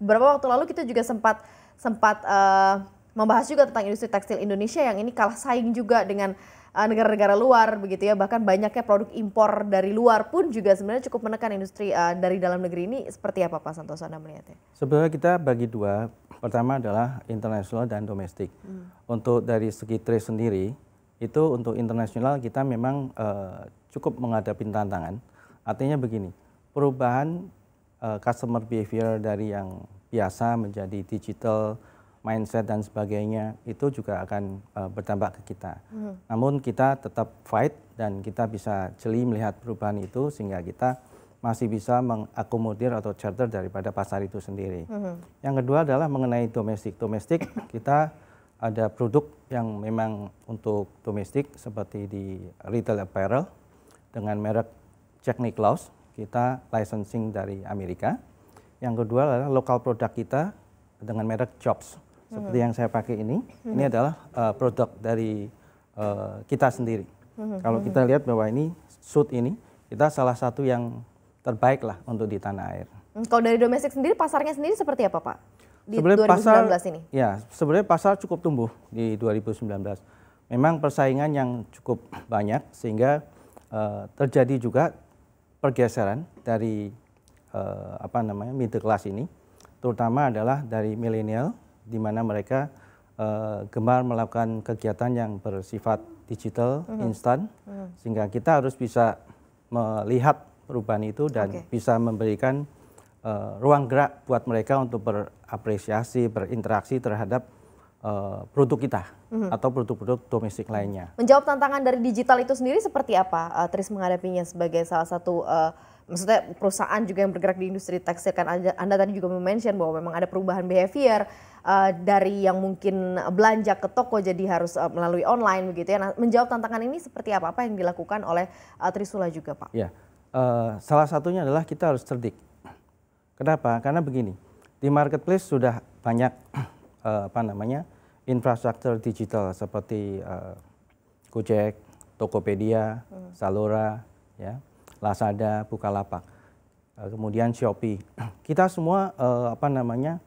beberapa waktu lalu kita juga sempat sempat uh, membahas juga tentang industri tekstil Indonesia yang ini kalah saing juga dengan eh, negara-negara uh, luar begitu ya bahkan banyaknya produk impor dari luar pun juga sebenarnya cukup menekan industri uh, dari dalam negeri ini seperti apa Pak Santoso Anda melihatnya? Sebenarnya kita bagi dua pertama adalah internasional dan domestik hmm. untuk dari segi trade sendiri itu untuk internasional kita memang uh, cukup menghadapi tantangan artinya begini perubahan uh, customer behavior dari yang biasa menjadi digital mindset dan sebagainya itu juga akan uh, berdampak ke kita. Hmm. Namun kita tetap fight dan kita bisa jeli melihat perubahan itu sehingga kita masih bisa mengakomodir atau charter daripada pasar itu sendiri. Hmm. Yang kedua adalah mengenai domestik. Domestik kita ada produk yang memang untuk domestik seperti di retail apparel dengan merek Jack Nicklaus kita licensing dari Amerika. Yang kedua adalah lokal produk kita dengan merek Jobs. Seperti -hmm. yang saya pakai ini, -hmm. ini adalah uh, produk dari uh, kita sendiri. -hmm. Kalau kita hmm. lihat bahwa ini suit ini, kita salah satu yang terbaik lah untuk di tanah air. Hmm, kalau dari domestik sendiri, pasarnya sendiri seperti apa Pak? Di sebenarnya 2019 pasar, ini? Ya, sebenarnya pasar cukup tumbuh di 2019. Memang persaingan yang cukup banyak sehingga uh, terjadi juga pergeseran dari uh, apa namanya middle class ini, terutama adalah dari milenial, di mana mereka uh, gemar melakukan kegiatan yang bersifat digital, mm -hmm. instan, mm -hmm. sehingga kita harus bisa melihat perubahan itu dan okay. bisa memberikan uh, ruang gerak buat mereka untuk berapresiasi, berinteraksi terhadap Eh, produk kita mm-hmm. atau produk-produk domestik lainnya. Menjawab tantangan dari digital itu sendiri seperti apa uh, Tris menghadapinya sebagai salah satu uh, maksudnya perusahaan juga yang bergerak di industri tekstil kan anda, anda tadi juga mention bahwa memang ada perubahan behavior uh, dari yang mungkin belanja ke toko jadi harus uh, melalui online begitu ya. Nah, menjawab tantangan ini seperti apa apa yang dilakukan oleh uh, Trisula juga Pak? Ya. Uh, salah satunya adalah kita harus cerdik. Kenapa? Karena begini, di marketplace sudah banyak apa namanya infrastruktur digital seperti uh, Gojek, Tokopedia, hmm. Salora, ya, Lazada, Bukalapak, uh, kemudian Shopee. Kita semua uh, apa namanya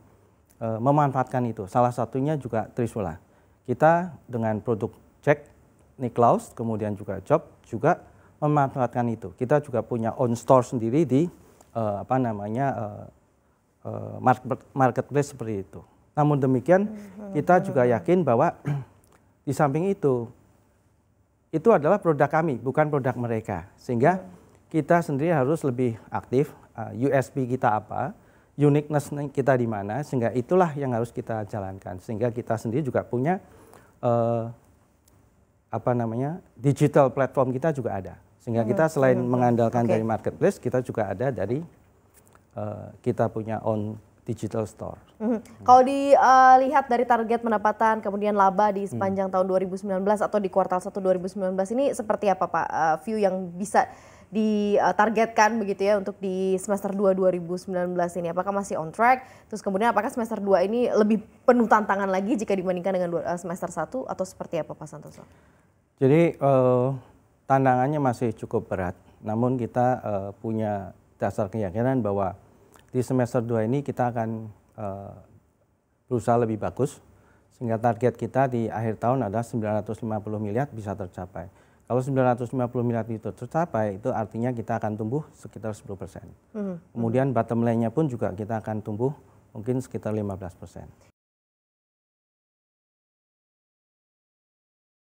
uh, memanfaatkan itu. Salah satunya juga Trisula. Kita dengan produk cek Niklaus, kemudian juga Job juga memanfaatkan itu. Kita juga punya on store sendiri di uh, apa namanya uh, uh, marketplace seperti itu. Namun demikian hmm. kita juga yakin bahwa di samping itu itu adalah produk kami, bukan produk mereka. Sehingga hmm. kita sendiri harus lebih aktif, eh, USB kita apa, uniqueness kita di mana, sehingga itulah yang harus kita jalankan. Sehingga kita sendiri juga punya uh, apa namanya digital platform kita juga ada. Sehingga kita hmm, selain mengandalkan okay. dari marketplace, kita juga ada dari uh, kita punya on digital store. Mm-hmm. Kalau dilihat eh, dari target pendapatan kemudian laba di mm. sepanjang mm. tahun 2019 atau di kuartal 1 2019 ini seperti apa Pak eh, view yang bisa ditargetkan eh, begitu ya untuk di semester 2 2019 ini apakah masih on track terus kemudian apakah semester 2 ini lebih penuh tantangan lagi jika dibandingkan dengan semester 1 atau seperti apa Pak Santoso? Jadi uh, tantangannya masih cukup berat namun kita uh, punya dasar keyakinan bahwa di semester 2 ini kita akan uh, berusaha lebih bagus sehingga target kita di akhir tahun ada 950 miliar bisa tercapai. Kalau 950 miliar itu tercapai, itu artinya kita akan tumbuh sekitar 10 persen. Hmm, hmm. Kemudian bottom line-nya pun juga kita akan tumbuh mungkin sekitar 15 persen.